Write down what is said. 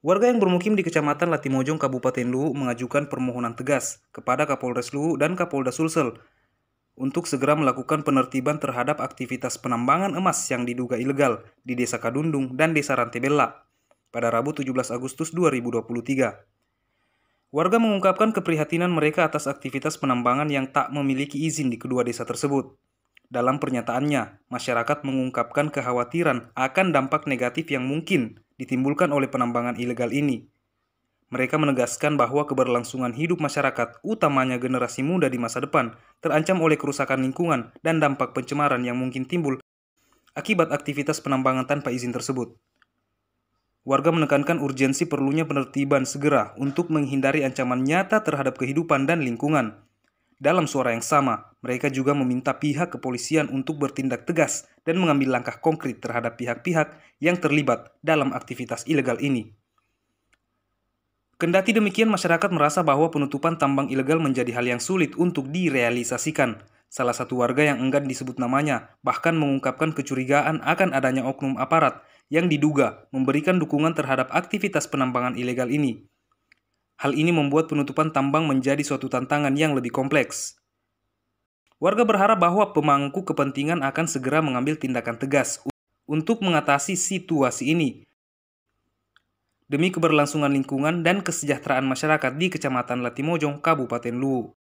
Warga yang bermukim di Kecamatan Latimojong, Kabupaten Luwu mengajukan permohonan tegas kepada Kapolres Luwu dan Kapolda Sulsel untuk segera melakukan penertiban terhadap aktivitas penambangan emas yang diduga ilegal di Desa Kadundung dan Desa Rantebella pada Rabu 17 Agustus 2023. Warga mengungkapkan keprihatinan mereka atas aktivitas penambangan yang tak memiliki izin di kedua desa tersebut. Dalam pernyataannya, masyarakat mengungkapkan kekhawatiran akan dampak negatif yang mungkin ditimbulkan oleh penambangan ilegal ini. Mereka menegaskan bahwa keberlangsungan hidup masyarakat, utamanya generasi muda di masa depan, terancam oleh kerusakan lingkungan dan dampak pencemaran yang mungkin timbul akibat aktivitas penambangan tanpa izin tersebut. Warga menekankan urgensi perlunya penertiban segera untuk menghindari ancaman nyata terhadap kehidupan dan lingkungan. Dalam suara yang sama, mereka juga meminta pihak kepolisian untuk bertindak tegas dan mengambil langkah konkret terhadap pihak-pihak yang terlibat dalam aktivitas ilegal ini. Kendati demikian, masyarakat merasa bahwa penutupan tambang ilegal menjadi hal yang sulit untuk direalisasikan. Salah satu warga yang enggan disebut namanya bahkan mengungkapkan kecurigaan akan adanya oknum aparat yang diduga memberikan dukungan terhadap aktivitas penambangan ilegal ini. Hal ini membuat penutupan tambang menjadi suatu tantangan yang lebih kompleks. Warga berharap bahwa pemangku kepentingan akan segera mengambil tindakan tegas untuk mengatasi situasi ini demi keberlangsungan lingkungan dan kesejahteraan masyarakat di Kecamatan Latimojong, Kabupaten Luwu.